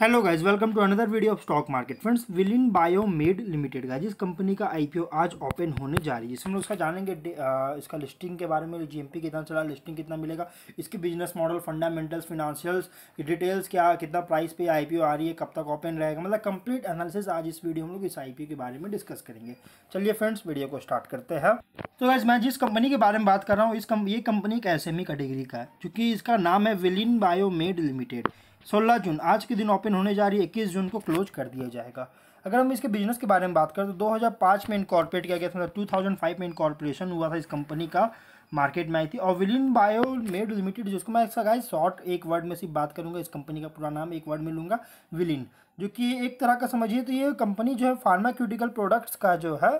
hello guys welcome to another video of stock market friends Vilin bio med limited guys इस company का IPO आज open होने जा रही है इसमें उसका जानेंगे आ, इसका लिस्टिंग के बारे में जीएमपी कितना चला लिस्टिंग कितना मिलेगा इसके business model fundamentals financials details क्या कितना प्राइस पे आई आ रही है कब तक ओपन रहेगा मतलब कंप्लीट एनालिसिस आज इस वीडियो हम लोग इस आईपीओ के बारे में डिस्कस करेंगे चलिए फ्रेंड्स वीडियो को स्टार्ट करते हैं तो गाइज मैं जिस कंपनी के बारे में बात कर रहा हूँ इस कम, ये कंपनी एक एस कैटेगरी e का है चूँकि इसका नाम है विलिन बायो मेड लिमिटेड सोलह जून आज के दिन ओपन होने जा रही है इक्कीस जून को क्लोज कर दिया जाएगा अगर हम इसके बिजनेस के बारे में बात करें तो 2005 में इनकॉर्पोरेट किया गया था मतलब 2005 में इनकॉर्पोरेशन हुआ था इस कंपनी का मार्केट में आई थी और विलिन बायो मेड लिमिटेड जिसको मैं इसका गाइस शॉर्ट एक वर्ड में सिर्फ बात करूंगा इस कंपनी का पूरा नाम एक वर्ड में लूँगा विलिन जो कि एक तरह का समझिए तो ये कंपनी जो है फार्माक्यूटिकल प्रोडक्ट्स का जो है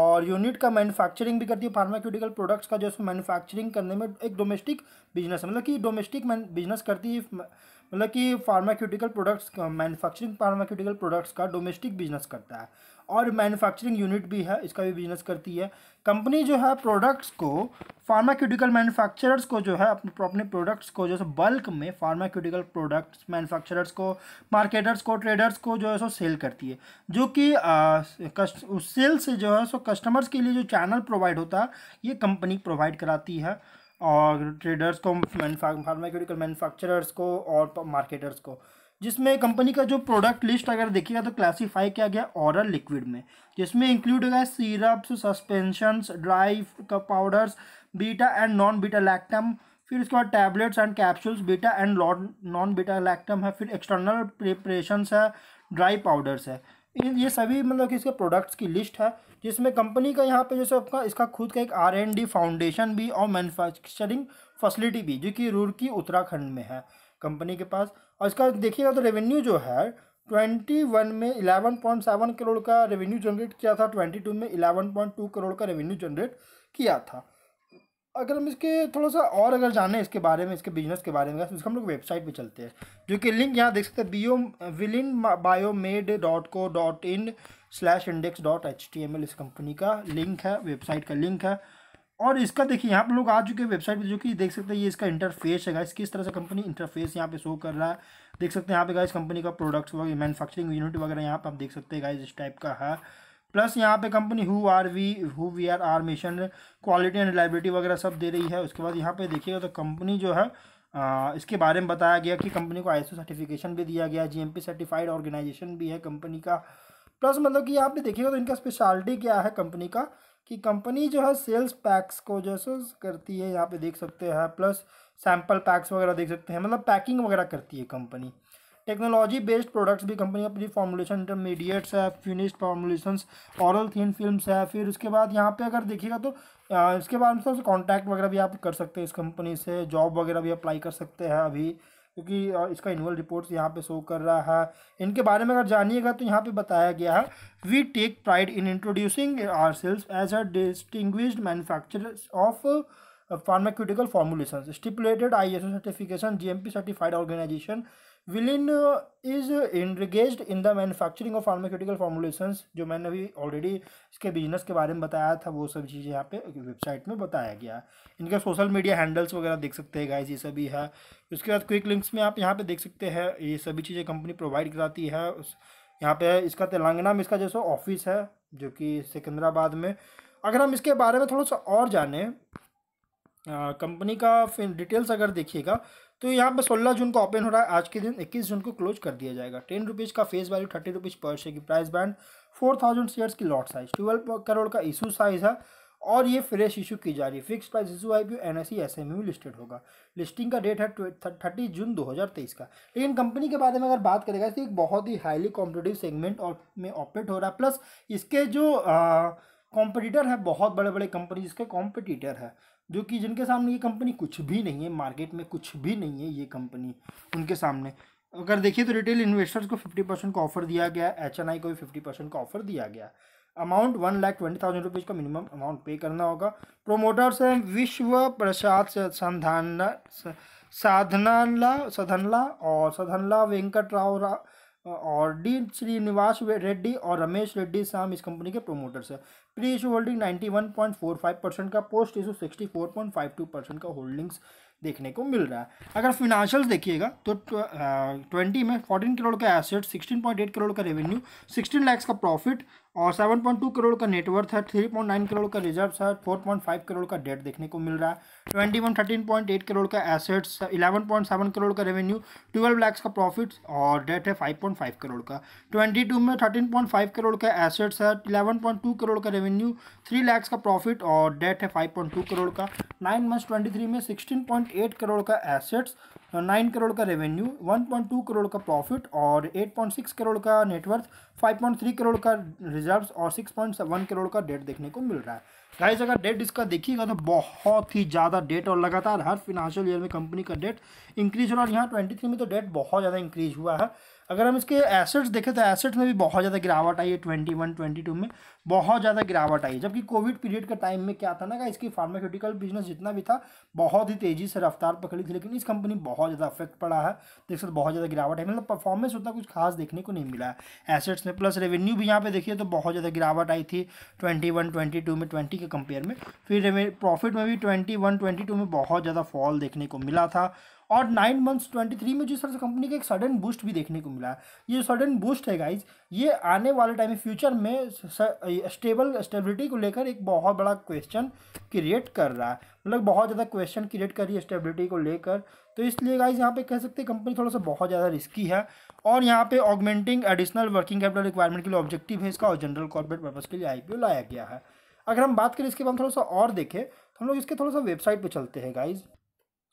और यूनिट का मैन्युफैक्चरिंग भी करती है फार्माक्यूटिकल प्रोडक्ट्स का जो है मैन्युफैक्चरिंग करने में एक डोमेस्टिक बिजनेस मतलब कि डोमेस्टिक बिजनेस करती है मतलब कि pharmaceutical products manufacturing pharmaceutical products का डोमेस्टिक बिजनेस करता है और मैन्युफैक्चरिंग यूनिट भी है इसका भी बिजनेस करती है कंपनी जो है प्रोडक्ट्स को फार्माक्यूटिकल मैन्युफैक्चरर्स को जो है अपने प्रोडक्ट्स को जो है बल्क में फार्माक्यूटिकल प्रोडक्ट्स मैन्युफैक्चरर्स को मार्केटर्स को ट्रेडर्स को जो है सो सेल करती है जो कि उस सेल से जो है सो कस्टमर्स के लिए जो चैनल प्रोवाइड होता है ये कंपनी प्रोवाइड कराती है और ट्रेडर्स को फार्माक्यूटिकल मैन्युफैक्चरर्स को और मार्केटर्स को जिसमें कंपनी का जो प्रोडक्ट लिस्ट अगर देखिएगा तो क्लासीफाई किया गया ऑरल लिक्विड में जिसमें इंक्लूड हो गया syrups suspensions dry powders beta and non beta lactam फिर उसके बाद tablets and capsules beta and non beta lactam है फिर एक्सटर्नल प्रिपरेशन है ड्राई पाउडर्स है ये सभी मतलब कि इसके प्रोडक्ट्स की लिस्ट है जिसमें कंपनी का यहाँ पे जैसे आपका इसका खुद का एक आर एंड डी फाउंडेशन भी और मैन्युफैक्चरिंग फैसिलिटी भी जो कि रुड़की उत्तराखंड में है कंपनी के पास और इसका देखिएगा तो रेवेन्यू जो है ट्वेंटी वन में इलेवन पॉइंट सेवन करोड़ का रेवेन्यू जनरेट किया था ट्वेंटी टू में इलेवन पॉइंट टू करोड़ का रेवेन्यू जनरेट किया था अगर हम इसके थोड़ा सा और अगर जाने इसके बारे में इसके बिजनेस के बारे में तो इसका हम लोग वेबसाइट पे चलते हैं जो कि लिंक यहाँ देख सकते हैं बीओ Vilin biomed dot co dot in slash index dot H T M L इस कंपनी का लिंक है वेबसाइट का लिंक है और इसका देखिए यहाँ पर लोग आ चुके हैं वेबसाइट पर जो कि देख सकते हैं ये इसका इंटरफेस है इस किस तरह से कंपनी इंटरफेस यहाँ पे शो कर रहा है देख सकते हैं यहाँ पे गाइस कंपनी का प्रोडक्ट्स वगैरह मैनुफैक्चरिंग यूनिट वगैरह यहाँ पर आप देख सकते हैं गाइस इस टाइप का है प्लस यहाँ पे company who are we who we are our mission quality and reliability वगैरह सब दे रही है उसके बाद यहाँ पे देखिएगा तो कंपनी जो है आ, इसके बारे में बताया गया कि कंपनी को आईएसओ सर्टिफिकेशन भी दिया गया जीएमपी सर्टिफाइड ऑर्गेनाइजेशन भी है कंपनी का प्लस मतलब कि यहाँ पे देखिएगा तो इनका स्पेशलिटी क्या है कंपनी का कि कंपनी जो है सेल्स पैक्स को जो है करती है यहाँ पे देख सकते हैं प्लस सैम्पल पैक्स वगैरह देख सकते हैं मतलब पैकिंग वगैरह करती है कंपनी टेक्नोलॉजी बेस्ड प्रोडक्ट्स भी कंपनी अपनी फॉर्मुलेशन इंटरमीडिएट्स है finish formulation oral thin films है फिर उसके बाद यहाँ पे अगर देखिएगा तो इसके बाद में कॉन्टैक्ट वगैरह भी आप कर सकते हैं इस कंपनी से जॉब वगैरह भी अप्लाई कर सकते हैं अभी क्योंकि इसका एनुअल रिपोर्ट्स यहाँ पे शो कर रहा है इनके बारे में अगर जानिएगा तो यहाँ पे बताया गया है we take pride in introducing our selves as a distinguish manufacture of pharmaceutical formulation stipulated I S O certification G M P certified organization Vilin is engage in the manufacturing of pharmaceutical formulation जो मैंने अभी already इसके business के बारे में बताया था वो सब चीज़ें यहाँ पे वेबसाइट में बताया गया है इनके सोशल मीडिया हैंडल्स वगैरह देख सकते हैं गाइज ये सभी है उसके बाद क्विक लिंक्स में आप यहाँ पे देख सकते हैं ये सभी चीज़ें कंपनी प्रोवाइड कराती है यहाँ पे इसका तेलंगाना में इसका जैसे ऑफिस है जो कि सिकंदराबाद में अगर हम इसके बारे में थोड़ा सा और जाने कंपनी का फिर डिटेल्स अगर देखिएगा तो यहाँ पर सोलह जून को ओपन हो रहा है आज के दिन इक्कीस जून को क्लोज कर दिया जाएगा टेन रुपीज़ का फेस वैल्यू थर्टी रुपीज़ पर शेयर की price band four thousand shares की लॉट साइज ट्वेल्व करोड़ का इशू साइज है और ये फ्रेश इशू की जा रही है fix price issue I P N S S M में लिस्टेड होगा लिस्टिंग का डेट है थर्टी जून तेईस का लेकिन कंपनी के बारे में अगर बात करेगा तो एक बहुत ही हाईली कॉम्पिटेटिव सेगमेंट और में ऑपरेट हो रहा है प्लस इसके जो कॉम्पिटिटर है बहुत बड़े बड़े कंपनीज के कॉम्पिटिटर है जो कि जिनके सामने ये कंपनी कुछ भी नहीं है मार्केट में कुछ भी नहीं है ये कंपनी उनके सामने अगर देखिए तो रिटेल इन्वेस्टर्स को फिफ्टी परसेंट का ऑफर दिया गया एच एन आई को भी फिफ्टी परसेंट का ऑफर दिया गया amount one lakh twenty thousand rupees का मिनिमम अमाउंट पे करना होगा प्रोमोटर्स हैं विश्व प्रसाद संधान साधनाला साधनला और साधनला वेंकट राव रा, और डी श्रीनिवास रेड्डी और रमेश रेड्डी शाम इस कंपनी के प्रोमोटर्स है pre issue holding ninety one point four five percent का post issue sixty four point five two percent का होल्डिंग्स देखने को मिल रहा है अगर फिनांशियल देखिएगा तो ट्वेंटी में फोर्टीन करोड़ का asset sixteen point eight crore का रेवेन्यू सिक्सटीन लैक्स का प्रॉफिट और सेवन पॉइंट टू करोड़ का नेटवर्थ है थ्री पॉइंट नाइन करोड़ का रिजर्व है फोर पॉइंट फाइव करोड़ का डेट देखने को मिल रहा है twenty one thirteen point eight crore का assets eleven point seven crore का रेवेन्यू ट्वेल्व लैक्स का प्रॉफिट और डेट है फाइव पॉइंट फाइव करोड़ का ट्वेंटी टू में थर्टीन पॉइंट फाइव करोड़ का एसेट्स है इलेवन पॉइंट टू करोड़ का रेवेन्यू थ्री लैक्स का प्रॉफिट और डेट है फाइव पॉइंट टू करोड़ का नाइन मंथ ट्वेंटी थ्री में सिक्सटीन पॉइंट एट करोड़ का एसेट्स नाइन करोड़ का revenue one point two crore का प्रॉफिट और एट पॉइंट सिक्स करोड़ का net worth five point three crore का रिजर्व और सिक्स पॉइंट वन करोड़ का डेट देखने को मिल रहा है गाइस अगर डेट इसका देखिएगा तो बहुत ही ज़्यादा डेट और लगातार हर फिनेंशियल ईयर में कंपनी का डेट इंक्रीज हो रहा है यहाँ ट्वेंटी थ्री में तो डेट बहुत ज़्यादा इंक्रीज हुआ है अगर हम इसके एसेट्स देखें तो एसेट्स में भी बहुत ज़्यादा गिरावट आई है ट्वेंटी वन ट्वेंटी टू में बहुत ज़्यादा गिरावट आई है जबकि कोविड पीरियड के टाइम में क्या था ना कि इसकी फार्मास्यूटिकल बिजनेस जितना भी था बहुत ही तेज़ी से रफ्तार पकड़ी थी लेकिन इस कंपनी बहुत ज़्यादा अफेक्ट पड़ा है तो इससे बहुत ज़्यादा गिरावट है मतलब परफॉर्मेंस उतना कुछ खास देखने को नहीं मिला है एसेट्स में प्लस रेवेन्यू भी यहाँ पर देखिए तो बहुत ज़्यादा गिरावट आई थी ट्वेंटी वन ट्वेंटी टू में ट्वेंटी के कंपेयर में फिर प्रॉफिट में भी ट्वेंटी वन ट्वेंटी टू में बहुत ज़्यादा फॉल देखने को मिला था और नाइन मंथ्स ट्वेंटी थ्री में जिस तरह से कंपनी का एक सडन बूस्ट भी देखने को मिला है ये सडन बूस्ट है गाइज ये आने वाले टाइम फ्यूचर में स्टेबल स्टेबिलिटी को लेकर एक बहुत बड़ा क्वेश्चन क्रिएट कर रहा है मतलब बहुत ज़्यादा क्वेश्चन क्रिएट कर रही है स्टेबिलिटी को लेकर तो इसलिए गाइज यहाँ पे कह सकते हैं कंपनी थोड़ा सा बहुत ज़्यादा रिस्की है और यहाँ पे augmenting additional working capital requirement के लिए ऑब्जेक्टिव है इसका और जनरल कॉर्पोरेट पर्पज़ के लिए आई लाया गया है अगर हम बात करें इसके बाद थोड़ा सा और देखें तो हम लोग इसके थोड़ा सा वेबसाइट पर चलते हैं गाइज़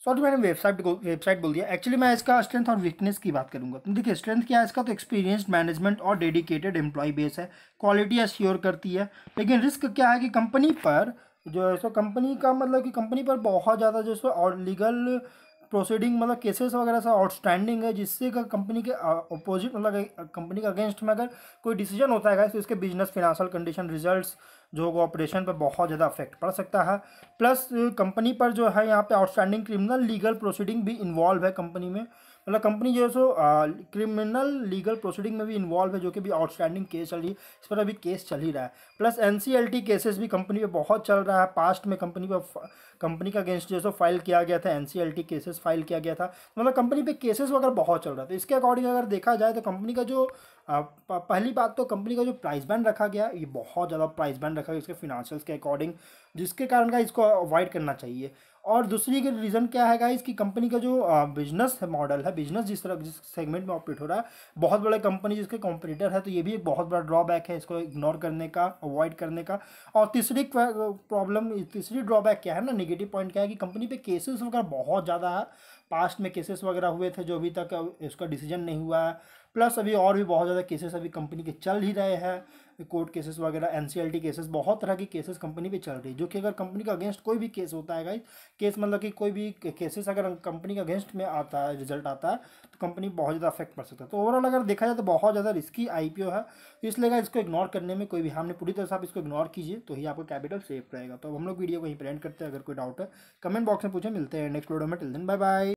सॉरी तो मैंने वेबसाइट को वेबसाइट बोल दिया एक्चुअली मैं इसका स्ट्रेंथ और वीकनेस की बात करूंगा तो देखिए स्ट्रेंथ क्या है इसका तो एक्सपीरियंस मैनेजमेंट और डेडिकेटेड एम्प्लॉय बेस है क्वालिटी एश्योर करती है लेकिन रिस्क क्या है कि कंपनी पर जो है सो कंपनी का मतलब कि कंपनी पर बहुत ज़्यादा जो है सो और लीगल प्रोसीडिंग मतलब केसेस वगैरह सब आउटस्टैंडिंग है जिससे अगर कंपनी के अपोजिट uh, मतलब कंपनी uh, के अगेंस्ट में अगर कोई डिसीजन होता है तो इसके बिजनेस फिनेंशियल कंडीशन रिजल्ट्स जो होगा ऑपरेशन पर बहुत ज़्यादा अफेक्ट पड़ सकता है प्लस कंपनी पर जो है यहाँ पे आउटस्टैंडिंग क्रिमिनल लीगल प्रोसीडिंग भी इन्वॉल्व है कंपनी में मतलब कंपनी जो है सो क्रिमिनल लीगल प्रोसीडिंग में भी इन्वॉल्व है जो कि भी आउटस्टैंडिंग केस चल रही है इस पर अभी केस चल ही रहा है प्लस एन केसेस भी कंपनी पे बहुत चल रहा है पास्ट में कंपनी पर कंपनी का अगेंस्ट जो है सो फाइल किया गया था एन केसेस फाइल किया गया था मतलब कंपनी पर केसेस वगैरह बहुत चल रहा था तो इसके अकॉर्डिंग अगर देखा जाए तो कंपनी का जो पहली बात तो कंपनी का जो प्राइस बैंड रखा गया ये बहुत ज़्यादा प्राइस बैंड रखा गया इसके फिनांशियल्स के अकॉर्डिंग जिसके कारण का इसको अवॉइड करना चाहिए और दूसरी के रीज़न क्या है गाइस कि कंपनी का जो बिजनेस है मॉडल है बिजनेस जिस तरह जिस सेगमेंट में ऑपरेट हो रहा है बहुत बड़े कंपनी जिसके कॉम्पिटिटर है तो ये भी एक बहुत बड़ा ड्रॉबैक है इसको इग्नोर करने का अवॉइड करने का और तीसरी प्रॉब्लम तीसरी ड्रॉबैक क्या है ना निगेटिव पॉइंट क्या है कि कंपनी पर केसेस वगैरह बहुत ज़्यादा है पास्ट में केसेस वगैरह हुए थे जो अभी तक इसका डिसीजन नहीं हुआ है प्लस अभी और भी बहुत ज़्यादा केसेस अभी कंपनी के चल ही रहे हैं कोर्ट केसेस वगैरह एन केसेस बहुत तरह की केसेस कंपनी पे चल रही है जो कि अगर कंपनी का अगेंस्ट कोई भी केस होता है गाइस केस मतलब कि कोई भी केसेस अगर कंपनी का अगेंस्ट में आता है रिजल्ट आता है तो कंपनी बहुत ज़्यादा अफेक्ट पड़ सकता है तो ओवरऑल अगर देखा जाए तो बहुत ज़्यादा रिस्की आई है इसलिए गाइस इसको इग्नोर करने में कोई भी हमने पूरी तरह से आप इसको इग्नोर कीजिए तो ही आपका कैपिटल सेफ रहेगा तो हम लोग वीडियो को ही प्रेंट करते हैं अगर कोई डाउट है कमेंट बॉक्स में पूछे मिलते हैं नेक्स्ट वीडियो में टिल दिन बाय बाय